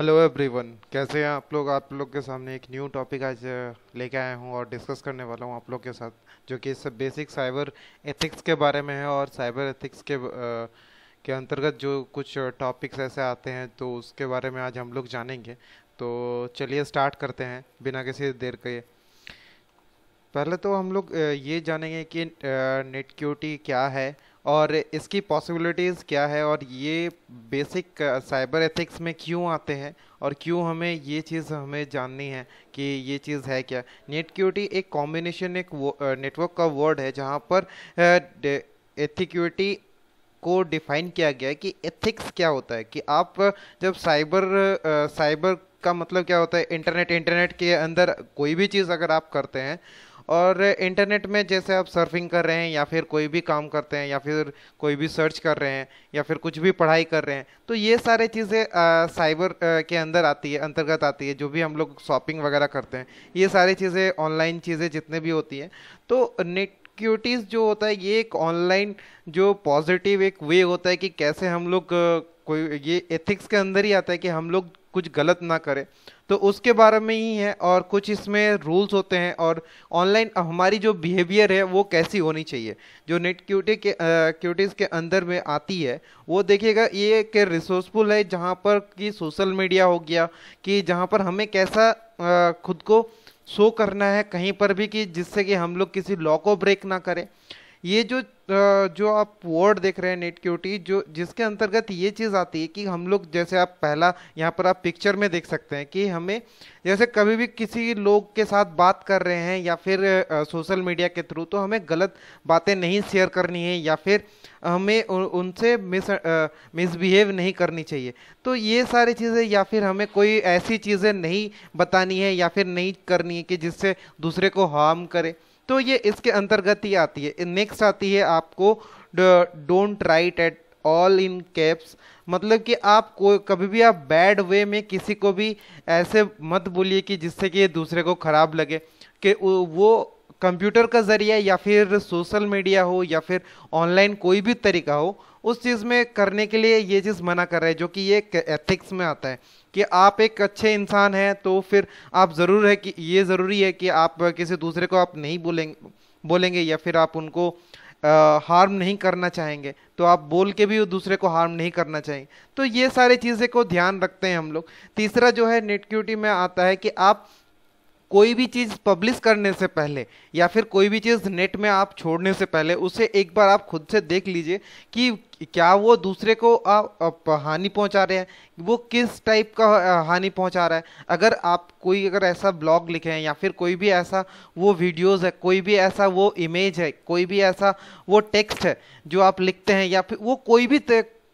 hello everyone कैसे हैं आप लोग आप लोग के सामने एक न्यू टॉपिक आज लेके आया हूं और डिस्कस करने वाला हूं आप लोग के साथ जो कि इससे बेसिक साइबर एथिक्स के बारे में है और साइबर एथिक्स के आ, के अंतर्गत जो कुछ टॉपिक्स ऐसे आते हैं तो उसके बारे में आज हम लोग जानेंगे तो चलिए स्टार्ट करते हैं बिना किसी देर के पहले तो हम लोग ये जानेंगे कि नेट क्या है और इसकी पॉसिबिलिटीज़ क्या है और ये बेसिक साइबर एथिक्स में क्यों आते हैं और क्यों हमें ये चीज़ हमें जाननी है कि ये चीज़ है क्या नेट क्यूटी एक कॉम्बिनेशन एक नेटवर्क uh, का वर्ड है जहाँ पर एथिक्यूटी uh, को डिफाइन किया गया है कि एथिक्स क्या होता है कि आप uh, जब साइबर साइबर का मतलब क्या होता है इंटरनेट इंटरनेट के अंदर कोई भी चीज़ अगर आप करते हैं और इंटरनेट में जैसे आप सर्फिंग कर रहे हैं या फिर कोई भी काम करते हैं या फिर कोई भी सर्च कर रहे हैं या फिर कुछ भी पढ़ाई कर रहे हैं तो ये सारे चीज़ें साइबर के अंदर आती है अंतर्गत आती है जो भी हम लोग शॉपिंग वगैरह करते हैं ये सारी चीज़ें ऑनलाइन चीज़ें जितने भी होती हैं तो नेट क्यूटीज़ जो होता है ये एक ऑनलाइन जो पॉजिटिव एक वे होता है कि कैसे हम लोग कोई ये एथिक्स के अंदर ही आता है कि हम लोग कुछ गलत ना करें तो उसके बारे में ही है और कुछ इसमें रूल्स होते हैं और ऑनलाइन हमारी जो बिहेवियर है वो कैसी होनी चाहिए जो नेट क्यूटी के क्यूटीज़ के अंदर में आती है वो देखिएगा ये कि रिसोर्सफुल है जहाँ पर कि सोशल मीडिया हो गया कि जहाँ पर हमें कैसा आ, खुद को शो करना है कहीं पर भी कि जिससे कि हम लोग किसी लॉ को ब्रेक ना करें ये जो जो आप वर्ड देख रहे हैं नेट क्यूटी जो जिसके अंतर्गत ये चीज़ आती है कि हम लोग जैसे आप पहला यहाँ पर आप पिक्चर में देख सकते हैं कि हमें जैसे कभी भी किसी लोग के साथ बात कर रहे हैं या फिर सोशल मीडिया के थ्रू तो हमें गलत बातें नहीं शेयर करनी है या फिर हमें उनसे मिस मिसबिहेव नहीं करनी चाहिए तो ये सारी चीज़ें या फिर हमें कोई ऐसी चीज़ें नहीं बतानी है या फिर नहीं करनी है कि जिससे दूसरे को हार्म करें तो ये इसके अंतर्गत ही आती है नेक्स्ट आती है आपको don't write at all in caps मतलब कि आप कोई कभी भी आप बैड वे में किसी को भी ऐसे मत बोलिए कि जिससे कि दूसरे को ख़राब लगे कि वो कंप्यूटर का ज़रिया या फिर सोशल मीडिया हो या फिर ऑनलाइन कोई भी तरीका हो उस चीज़ में करने के लिए ये चीज़ मना कर रहा है जो कि ये एथिक्स में आता है कि आप एक अच्छे इंसान हैं तो फिर आप ज़रूर है कि ये ज़रूरी है कि आप किसी दूसरे को आप नहीं बोलेंगे बोलेंगे या फिर आप उनको हार्म नहीं करना चाहेंगे तो आप बोल के भी दूसरे को हार्म नहीं करना चाहेंगे तो ये सारी चीज़ें को ध्यान रखते हैं हम लोग तीसरा जो है नेटक्यूटी में आता है कि आप कोई भी चीज़ पब्लिश करने से पहले या फिर कोई भी चीज़ नेट में आप छोड़ने से पहले उसे एक बार आप खुद से देख लीजिए कि क्या वो दूसरे को आप, आप हानि पहुंचा रहे हैं वो किस टाइप का हानि पहुंचा रहा है अगर आप कोई अगर ऐसा ब्लॉग लिखे हैं या फिर कोई भी ऐसा वो वीडियोस है कोई भी ऐसा वो इमेज है कोई भी ऐसा वो टेक्स्ट है जो आप लिखते हैं या फिर वो कोई भी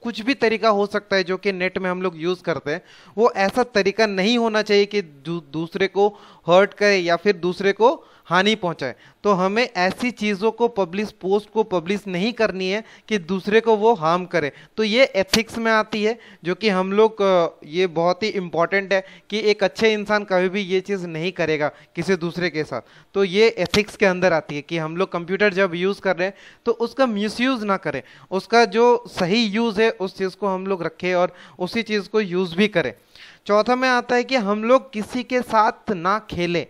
कुछ भी तरीका हो सकता है जो कि नेट में हम लोग यूज़ करते हैं वो ऐसा तरीका नहीं होना चाहिए कि दूसरे को हर्ट करे या फिर दूसरे को हानि पहुंचाए तो हमें ऐसी चीज़ों को पब्लिश पोस्ट को पब्लिश नहीं करनी है कि दूसरे को वो हार्म करे तो ये एथिक्स में आती है जो कि हम लोग ये बहुत ही इम्पॉर्टेंट है कि एक अच्छे इंसान कभी भी ये चीज़ नहीं करेगा किसी दूसरे के साथ तो ये एथिक्स के अंदर आती है कि हम लोग कंप्यूटर जब यूज़ कर रहे हैं तो उसका मिस ना करें उसका जो सही यूज़ है उस चीज़ को हम लोग रखें और उसी चीज़ को यूज़ भी करें चौथा में आता है कि हम लोग किसी के साथ ना खेलें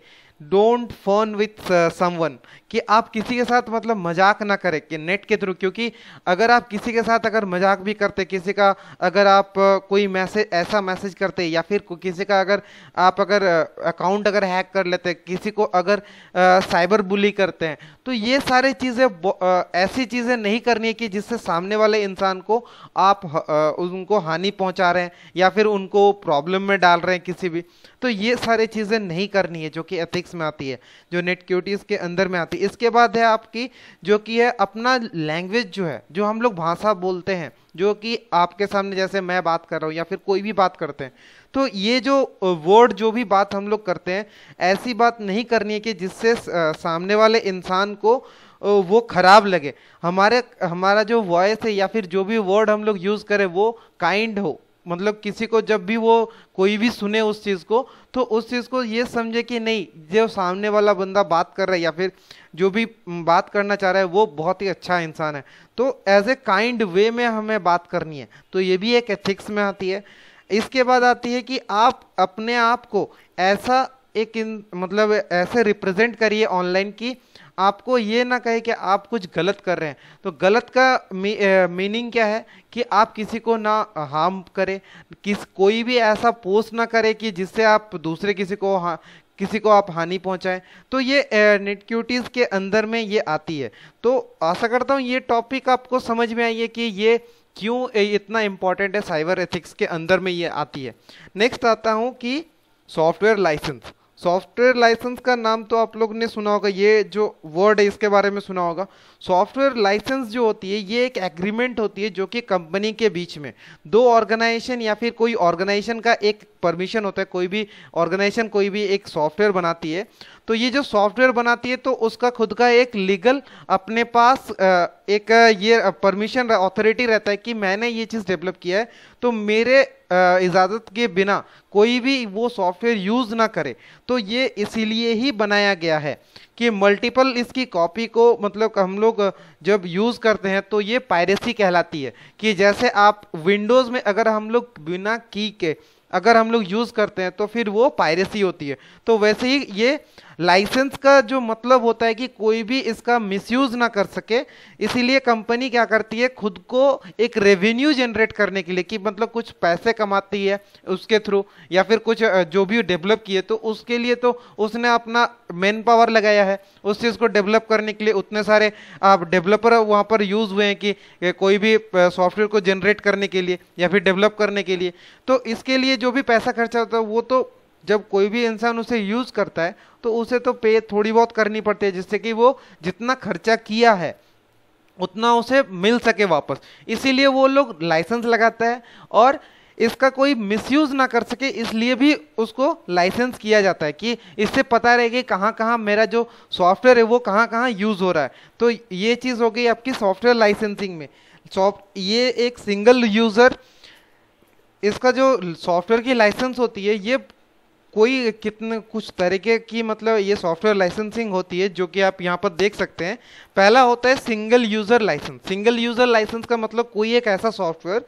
don't phone with uh, someone कि आप किसी के साथ मतलब मजाक ना करें कि नेट के थ्रू क्योंकि अगर आप किसी के साथ अगर मजाक भी करते किसी का अगर आप कोई मैसेज ऐसा मैसेज करते या फिर किसी का अगर आप अगर अकाउंट अगर हैक कर लेते किसी को अगर आ, साइबर बुली करते हैं तो ये सारी चीज़ें ऐसी चीज़ें नहीं करनी है कि जिससे सामने वाले इंसान को आप आ, उनको हानि पहुंचा रहे हैं या फिर उनको प्रॉब्लम में डाल रहे हैं किसी भी तो ये सारी चीज़ें नहीं करनी है जो कि एथिक्स में आती है जो नेट के अंदर में आती है इसके बाद है आपकी जो कि है अपना लैंग्वेज जो है जो हम लोग भाषा बोलते हैं जो कि आपके सामने जैसे मैं बात कर रहा हूँ या फिर कोई भी बात करते हैं तो ये जो वर्ड जो भी बात हम लोग करते हैं ऐसी बात नहीं करनी है कि जिससे सामने वाले इंसान को वो ख़राब लगे हमारे हमारा जो वॉइस है या फिर जो भी वर्ड हम लोग यूज़ करें वो काइंड हो मतलब किसी को जब भी वो कोई भी सुने उस चीज़ को तो उस चीज़ को ये समझे कि नहीं जो सामने वाला बंदा बात कर रहा है या फिर जो भी बात करना चाह रहा है वो बहुत ही अच्छा इंसान है तो एज ए काइंड वे में हमें बात करनी है तो ये भी एक एथिक्स में आती है इसके बाद आती है कि आप अपने आप को ऐसा एक इन मतलब ऐसे रिप्रेजेंट करिए ऑनलाइन की आपको ये ना कहे कि आप कुछ गलत कर रहे हैं तो गलत का मीनिंग क्या है कि आप किसी को ना हार्म करें किस कोई भी ऐसा पोस्ट ना करें कि जिससे आप दूसरे किसी को किसी को आप हानि पहुंचाएं तो ये नेटक्यूटीज़ के अंदर में ये आती है तो आशा करता हूँ ये टॉपिक आपको समझ में आई है कि ये क्यों इतना इम्पॉर्टेंट है साइबर एथिक्स के अंदर में ये आती है नेक्स्ट आता हूँ कि सॉफ्टवेयर लाइसेंस सॉफ्टवेयर लाइसेंस का नाम तो आप लोग ने सुना होगा ये जो वर्ड है इसके बारे में सुना होगा सॉफ्टवेयर लाइसेंस जो होती है ये एक एग्रीमेंट होती है जो कि कंपनी के बीच में दो ऑर्गेनाइजेशन या फिर कोई ऑर्गेनाइजेशन का एक परमिशन होता है कोई भी ऑर्गेनाइजेशन कोई भी एक सॉफ्टवेयर बनाती है तो ये जो सॉफ्टवेयर बनाती है तो उसका खुद का एक लीगल अपने पास एक ये परमिशन ऑथोरिटी रहता है कि मैंने ये चीज़ डेवलप किया है तो मेरे इजाज़त के बिना कोई भी वो सॉफ्टवेयर यूज़ ना करे तो ये इसीलिए ही बनाया गया है कि मल्टीपल इसकी कॉपी को मतलब हम लोग जब यूज़ करते हैं तो ये पायरेसी कहलाती है कि जैसे आप विंडोज़ में अगर हम लोग बिना की के अगर हम लोग यूज़ करते हैं तो फिर वो पायरेसी होती है तो वैसे ही ये लाइसेंस का जो मतलब होता है कि कोई भी इसका मिसयूज ना कर सके इसीलिए कंपनी क्या करती है खुद को एक रेवेन्यू जनरेट करने के लिए कि मतलब कुछ पैसे कमाती है उसके थ्रू या फिर कुछ जो भी डेवलप किए तो उसके लिए तो उसने अपना मैन पावर लगाया है उस चीज़ को डेवलप करने के लिए उतने सारे आप डेवलपर वहाँ पर यूज़ हुए हैं कि कोई भी सॉफ्टवेयर को जनरेट करने के लिए या फिर डेवलप करने के लिए तो इसके लिए जो भी पैसा खर्चा होता है वो तो जब कोई भी इंसान उसे यूज़ करता है तो उसे तो पे थोड़ी बहुत करनी पड़ती है जिससे कि वो जितना खर्चा किया है उतना उसे मिल सके वापस इसीलिए वो लोग लाइसेंस लगाता है और इसका कोई मिसयूज़ ना कर सके इसलिए भी उसको लाइसेंस किया जाता है कि इससे पता रहे कि कहाँ कहाँ मेरा जो सॉफ्टवेयर है वो कहाँ कहाँ यूज़ हो रहा है तो ये चीज़ हो गई आपकी सॉफ्टवेयर लाइसेंसिंग में सॉफ्ट ये एक सिंगल यूज़र इसका जो सॉफ्टवेयर की लाइसेंस होती है ये कोई कितने कुछ तरीके की मतलब ये सॉफ्टवेयर लाइसेंसिंग होती है जो कि आप यहाँ पर देख सकते हैं पहला होता है single user licence single user licence का मतलब कोई एक ऐसा सॉफ्टवेयर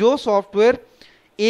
जो सॉफ्टवेयर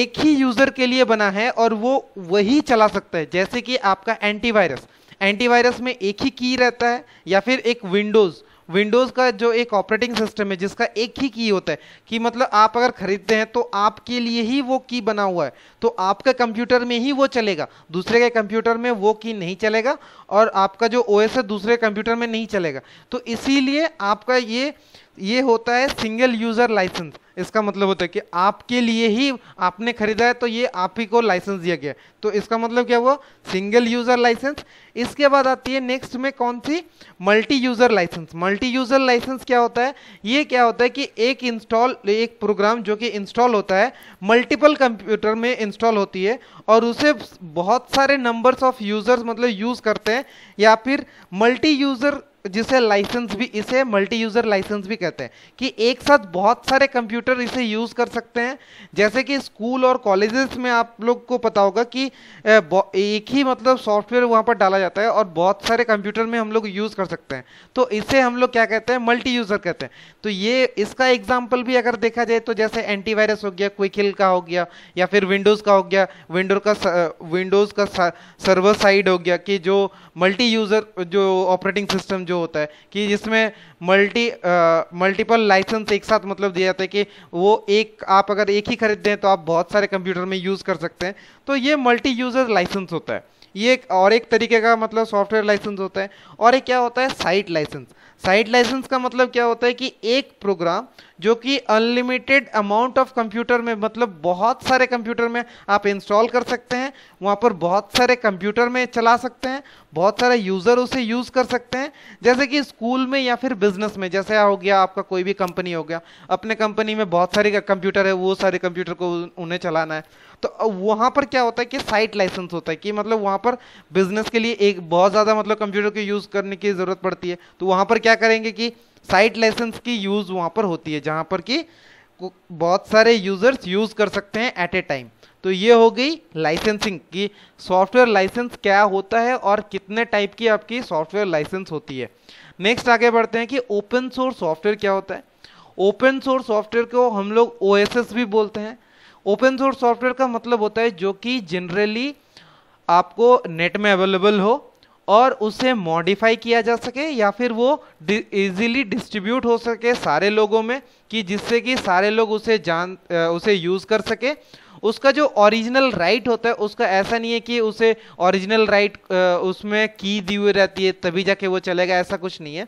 एक ही यूज़र के लिए बना है और वो वही चला सकता है जैसे कि आपका एंटीवायरस एंटीवायरस में एक ही की रहता है या फिर एक विंडोज़ विंडोज़ का जो एक ऑपरेटिंग सिस्टम है जिसका एक ही की होता है कि मतलब आप अगर ख़रीदते हैं तो आपके लिए ही वो की बना हुआ है तो आपके कंप्यूटर में ही वो चलेगा दूसरे के कंप्यूटर में वो की नहीं चलेगा और आपका जो ओ है दूसरे कंप्यूटर में नहीं चलेगा तो इसीलिए आपका ये ये होता है सिंगल यूज़र लाइसेंस इसका मतलब होता है कि आपके लिए ही आपने खरीदा है तो ये आप ही को लाइसेंस दिया गया तो इसका मतलब क्या हुआ सिंगल यूज़र लाइसेंस इसके बाद आती है नेक्स्ट में कौन सी multi user licence multi user licence क्या होता है ये क्या होता है कि एक इंस्टॉल एक प्रोग्राम जो कि इंस्टॉल होता है मल्टीपल कंप्यूटर में इंस्टॉल होती है और उसे बहुत सारे नंबर्स ऑफ यूज़र्स मतलब यूज़ करते हैं या फिर मल्टी यूज़र जिसे लाइसेंस भी इसे मल्टी यूज़र लाइसेंस भी कहते हैं कि एक साथ बहुत सारे कंप्यूटर इसे यूज़ कर सकते हैं जैसे कि स्कूल और कॉलेजेस में आप लोग को पता होगा कि एक ही मतलब सॉफ्टवेयर वहां पर डाला जाता है और बहुत सारे कंप्यूटर में हम लोग यूज़ कर सकते हैं तो इसे हम लोग क्या कहते हैं मल्टी यूज़र कहते हैं तो ये इसका एग्जाम्पल भी अगर देखा जाए तो जैसे एंटीवायरस हो गया क्विकिल का हो गया या फिर विंडोज़ का हो गया विंडो का विंडोज़ का सर्वर साइड हो गया कि जो मल्टी यूज़र जो ऑपरेटिंग सिस्टम जो होता है कि जिसमें मल्टी मल्टीपल लाइसेंस एक साथ मतलब दिया जाता है कि वो एक आप अगर एक ही खरीद दें तो आप बहुत सारे कंप्यूटर में यूज़ कर सकते हैं तो ये मल्टी यूज़र लाइसेंस होता है ये एक और एक तरीके का मतलब सॉफ्टवेयर लाइसेंस होता है और एक क्या होता है साइट लाइसेंस साइड लाइसेंस का मतलब क्या होता है कि एक प्रोग्राम जो कि अनलिमिटेड अमाउंट ऑफ कंप्यूटर में मतलब बहुत सारे कंप्यूटर में आप इंस्टॉल कर सकते हैं वहाँ पर बहुत सारे कंप्यूटर में चला सकते हैं बहुत सारे यूज़र उसे यूज़ कर सकते हैं जैसे कि स्कूल में या फिर बिजनेस में जैसे हो गया आपका कोई भी कंपनी हो गया अपने कंपनी में बहुत सारे कंप्यूटर है वो सारे कंप्यूटर को उन्हें चलाना है तो वहाँ पर क्या होता है कि साइट लाइसेंस होता है कि मतलब वहाँ पर बिजनेस के लिए एक बहुत ज़्यादा मतलब कंप्यूटर को यूज़ करने की ज़रूरत पड़ती है तो वहाँ पर क्या करेंगे कि साइट लाइसेंस की यूज़ वहाँ पर होती है जहाँ पर कि बहुत सारे यूज़र्स यूज़ कर सकते हैं एट ए टाइम तो ये हो गई लाइसेंसिंग की सॉफ्टवेयर लाइसेंस क्या होता है और कितने टाइप की आपकी सॉफ्टवेयर लाइसेंस होती है नेक्स्ट आगे बढ़ते हैं कि ओपन सोर्स सॉफ्टवेयर क्या होता है ओपन सोर्स सॉफ्टवेयर को हम लोग ओ भी बोलते हैं ओपन सोर्स सॉफ्टवेयर का मतलब होता है जो कि जनरली आपको नेट में अवेलेबल हो और उसे मॉडिफाई किया जा सके या फिर वो इजीली डिस्ट्रीब्यूट हो सके सारे लोगों में कि जिससे कि सारे लोग उसे जान उसे यूज़ कर सके उसका जो ओरिजिनल राइट होता है उसका ऐसा नहीं है कि उसे ओरिजिनल राइट उसमें की दी हुई रहती है तभी जाके वो चलेगा ऐसा कुछ नहीं है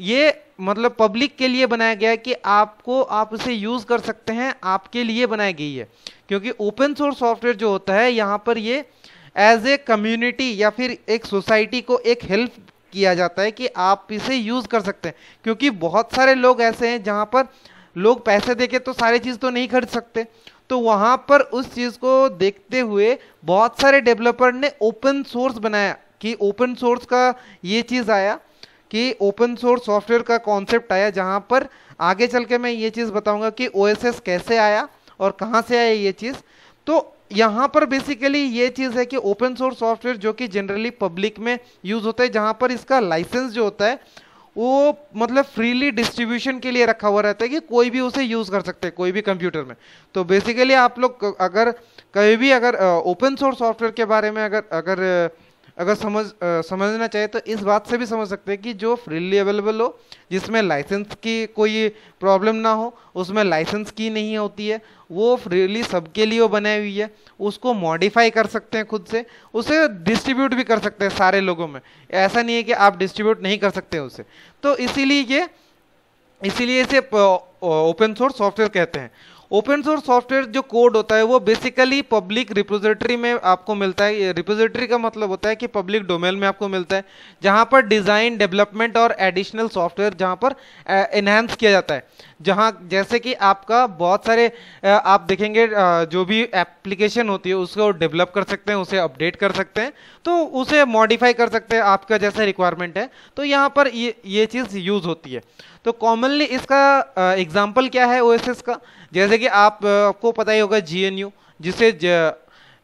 ये मतलब पब्लिक के लिए बनाया गया है कि आपको आप उसे यूज़ कर सकते हैं आपके लिए बनाई गई है क्योंकि ओपन सोर्स सॉफ्टवेयर जो होता है यहाँ पर ये एज ए कम्युनिटी या फिर एक सोसाइटी को एक हेल्प किया जाता है कि आप इसे यूज़ कर सकते हैं क्योंकि बहुत सारे लोग ऐसे हैं जहाँ पर लोग पैसे देके तो सारी चीज़ तो नहीं खरीद सकते तो वहाँ पर उस चीज़ को देखते हुए बहुत सारे डेवलपर ने ओपन सोर्स बनाया कि ओपन सोर्स का ये चीज़ आया कि ओपन सोर्स सॉफ्टवेयर का कॉन्सेप्ट आया जहाँ पर आगे चल के मैं ये चीज़ बताऊँगा कि ओ कैसे आया और कहाँ से आया ये चीज़ तो यहाँ पर बेसिकली ये चीज़ है कि ओपन सोर्स सॉफ्टवेयर जो कि जनरली पब्लिक में यूज़ होता है जहाँ पर इसका लाइसेंस जो होता है वो मतलब फ्रीली डिस्ट्रीब्यूशन के लिए रखा हुआ रहता है कि कोई भी उसे यूज़ कर सकते हैं कोई भी कंप्यूटर में तो बेसिकली आप लोग अगर कभी भी अगर ओपन सोर्स सॉफ्टवेयर के बारे में अगर अगर अगर समझ आ, समझना चाहिए तो इस बात से भी समझ सकते हैं कि जो फ्रीली अवेलेबल हो जिसमें लाइसेंस की कोई प्रॉब्लम ना हो उसमें लाइसेंस की नहीं होती है वो फ्रीली सबके लिए बनाई हुई है उसको मॉडिफाई कर सकते हैं खुद से उसे डिस्ट्रीब्यूट भी कर सकते हैं सारे लोगों में ऐसा नहीं है कि आप डिस्ट्रीब्यूट नहीं कर सकते उसे तो इसीलिए ये इसीलिए इसे ओपन सोर्स सॉफ्टवेयर कहते हैं ओपन सोर्स सॉफ्टवेयर जो कोड होता है वो बेसिकली पब्लिक रिपोजिटरी में आपको मिलता है रिपोजिटरी का मतलब होता है कि पब्लिक डोमेन में आपको मिलता है जहाँ पर डिज़ाइन डेवलपमेंट और एडिशनल सॉफ्टवेयर जहाँ पर एनहेंस किया जाता है जहाँ जैसे कि आपका बहुत सारे आप देखेंगे जो भी एप्लीकेशन होती है उसको डेवलप कर सकते हैं उसे अपडेट कर सकते हैं तो उसे मॉडिफाई कर सकते हैं आपका जैसा रिक्वायरमेंट है तो यहाँ पर ये ये चीज़ यूज़ होती है तो कॉमनली इसका एग्जाम्पल क्या है ओ का जैसे कि आप आपको पता ही होगा जी जिसे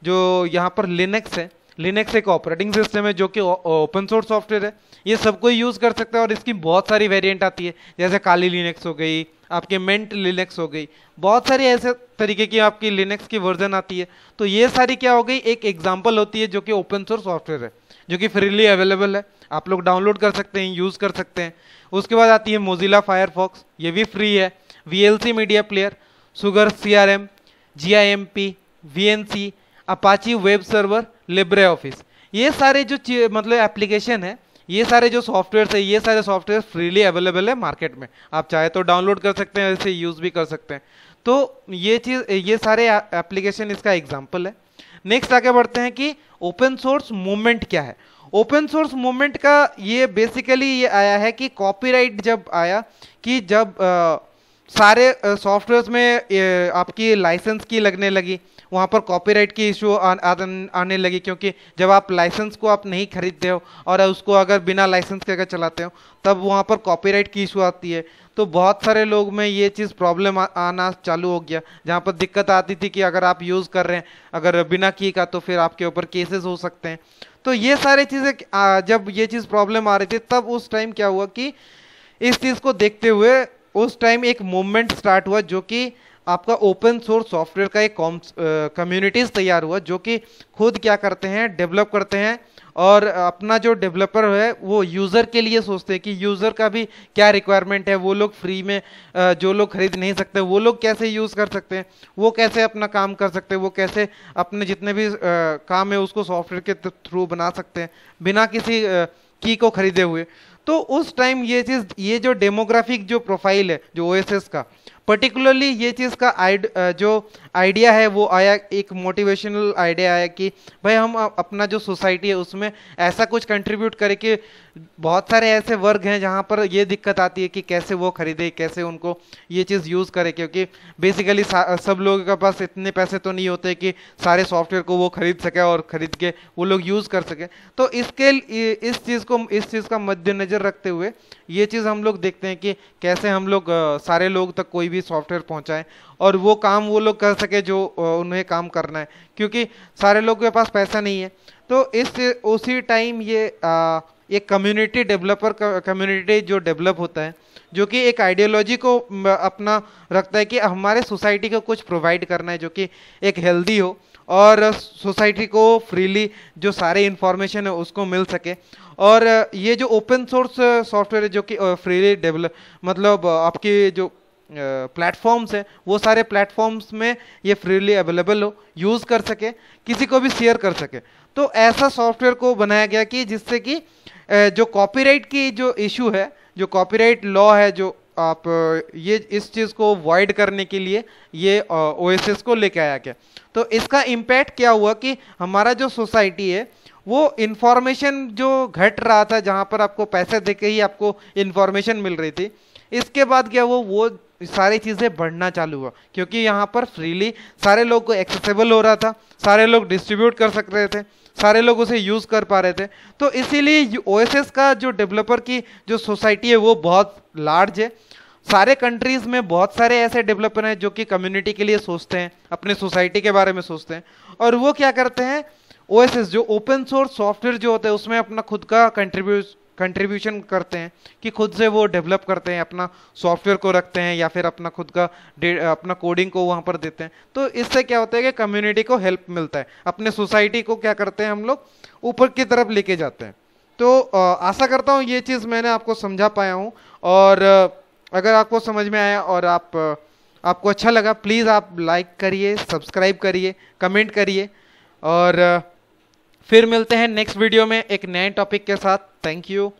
जो यहाँ पर लिनक्स है लिनक्स एक ऑपरेटिंग सिस्टम है जो कि ओपन सोर्स सॉफ्टवेयर है ये सबको यूज़ कर सकता है और इसकी बहुत सारी वेरिएंट आती है जैसे काली लिनक्स हो गई आपके मेंट लिनक्स हो गई बहुत सारी ऐसे तरीके की आपकी लिनक्स की वर्जन आती है तो ये सारी क्या हो गई एक एग्जाम्पल होती है जो कि ओपन सोर्स सॉफ्टवेयर है जो कि फ्रीली अवेलेबल है आप लोग डाउनलोड कर सकते हैं यूज़ कर सकते हैं उसके बाद आती है मोजिला फायरफॉक्स ये भी फ्री है V media player Sugar C R M G I M P V N C Apache web server LibreOffice ये सारे जो मतलब एप्लीकेशन है ये सारे जो सॉफ्टवेयर है ये सारे सॉफ्टवेयर फ्रीली अवेलेबल है मार्केट में आप चाहे तो डाउनलोड कर सकते हैं इसे यूज़ भी कर सकते हैं तो ये चीज़ ये सारे एप्लीकेशन इसका एग्जाम्पल है नेक्स्ट आगे बढ़ते हैं कि ओपन सोर्स मूवमेंट क्या है ओपन सोर्स मूवमेंट का ये बेसिकली ये आया है कि कॉपीराइट जब आया कि जब आ, सारे सॉफ्टवेयर्स में आपकी लाइसेंस की लगने लगी वहाँ पर कॉपीराइट की इशू आने लगी क्योंकि जब आप लाइसेंस को आप नहीं खरीदते हो और उसको अगर बिना लाइसेंस के अगर चलाते हो तब वहाँ पर कॉपीराइट की इशू आती है तो बहुत सारे लोग में ये चीज़ प्रॉब्लम आना चालू हो गया जहाँ पर दिक्कत आती थी कि अगर आप यूज़ कर रहे हैं अगर बिना की का तो फिर आपके ऊपर केसेस हो सकते हैं तो ये सारी चीज़ें जब ये चीज़ प्रॉब्लम आ रही थी तब उस टाइम क्या हुआ कि इस चीज़ को देखते हुए उस टाइम एक मूवमेंट स्टार्ट हुआ जो कि आपका ओपन सोर्स सॉफ्टवेयर का एक कम्युनिटीज़ तैयार हुआ जो कि खुद क्या करते हैं डेवलप करते हैं और अपना जो डेवलपर है वो यूज़र के लिए सोचते हैं कि यूज़र का भी क्या रिक्वायरमेंट है वो लोग फ्री में जो लोग खरीद नहीं सकते वो लोग कैसे यूज़ कर सकते हैं वो कैसे अपना काम कर सकते हैं वो कैसे अपने जितने भी काम है उसको सॉफ्टवेयर के थ्रू बना सकते हैं बिना किसी की को खरीदे हुए तो उस टाइम ये चीज़ ये जो डेमोग्राफिक जो प्रोफाइल है जो ओ का पर्टिकुलरली ये चीज़ का आइड जो आइडिया है वो आया एक मोटिवेशनल आइडिया आया कि भाई हम अपना जो सोसाइटी है उसमें ऐसा कुछ कंट्रीब्यूट करें कि बहुत सारे ऐसे वर्ग हैं जहाँ पर ये दिक्कत आती है कि कैसे वो खरीदे कैसे उनको ये चीज़ यूज़ करें क्योंकि बेसिकली सब लोगों के पास इतने पैसे तो नहीं होते कि सारे सॉफ्टवेयर को वो खरीद सके और ख़रीद के वो लोग यूज़ कर सके तो इसके इस चीज़ को इस चीज़ का मद्देनज़र रखते हुए ये चीज़ हम लोग देखते हैं कि कैसे हम लोग सारे लोग तक कोई भी भी सॉफ्टवेयर पहुंचाएं और वो काम वो लोग कर सके जो उन्हें काम करना है क्योंकि सारे लोगों के पास पैसा नहीं है तो इस उसी टाइम ये आ, एक कम्युनिटी डेवलपर कम्युनिटी जो डेवलप होता है जो कि एक आइडियोलॉजी को अपना रखता है कि हमारे सोसाइटी को कुछ प्रोवाइड करना है जो कि एक हेल्दी हो और सोसाइटी को फ्रीली जो सारे इन्फॉर्मेशन है उसको मिल सके और ये जो ओपन सोर्स सॉफ्टवेयर है जो कि फ्रीली डेवलप मतलब आपकी जो प्लेटफॉर्म्स हैं वो सारे प्लेटफॉर्म्स में ये फ्रीली अवेलेबल हो यूज़ कर सके किसी को भी शेयर कर सके तो ऐसा सॉफ्टवेयर को बनाया गया कि जिससे कि जो कॉपीराइट की जो इशू है जो कॉपीराइट लॉ है जो आप ये इस चीज़ को अवॉइड करने के लिए ये ओ को लेके आया गया तो इसका इम्पैक्ट क्या हुआ कि हमारा जो सोसाइटी है वो इन्फॉर्मेशन जो घट रहा था जहाँ पर आपको पैसे दे के ही आपको इन्फॉर्मेशन मिल रही थी इसके बाद क्या हुआ वो सारी चीज़ें बढ़ना चालू हुआ क्योंकि यहाँ पर फ्रीली सारे लोग को एक्सेसिबल हो रहा था सारे लोग डिस्ट्रीब्यूट कर सक रहे थे सारे लोग उसे यूज़ कर पा रहे थे तो इसीलिए ओ का जो डेवलपर की जो सोसाइटी है वो बहुत लार्ज है सारे कंट्रीज़ में बहुत सारे ऐसे डेवलपर हैं जो कि कम्युनिटी के लिए सोचते हैं अपने सोसाइटी के बारे में सोचते हैं और वो क्या करते हैं ओ जो ओपन सोर्स सॉफ्टवेयर जो होता है उसमें अपना खुद का कंट्रीब्यूट कंट्रीब्यूशन करते हैं कि खुद से वो डेवलप करते हैं अपना सॉफ्टवेयर को रखते हैं या फिर अपना खुद का अपना कोडिंग को वहाँ पर देते हैं तो इससे क्या होता है कि कम्युनिटी को हेल्प मिलता है अपने सोसाइटी को क्या करते हैं हम लोग ऊपर की तरफ लेके जाते हैं तो आशा करता हूँ ये चीज़ मैंने आपको समझा पाया हूँ और अगर आपको समझ में आया और आप आपको अच्छा लगा प्लीज़ आप लाइक करिए सब्सक्राइब करिए कमेंट करिए और फिर मिलते हैं नेक्स्ट वीडियो में एक नए टॉपिक के साथ थैंक यू